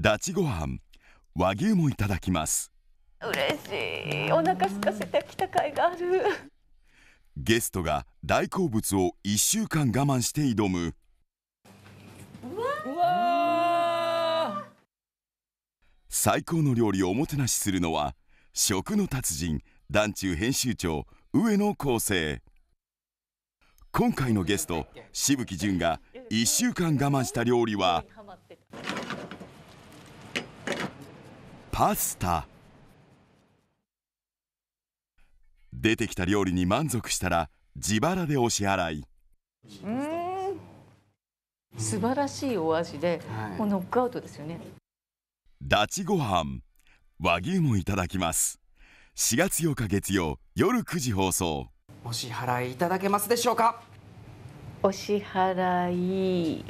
だちご飯和牛もいただきます嬉しいお腹空かせてきた甲斐があるゲストが大好物を一週間我慢して挑む最高の料理をおもてなしするのは食の達人団中編集長上野光生今回のゲスト渋木淳が1週間我慢した料理はパスタ出てきた料理に満足したら自腹でお支払い素晴らしいお味で、はい、もうノックアウトですよねダチご飯和牛もいただきます4月8日月曜夜9時放送お支払いいただけますでしょうかお支払い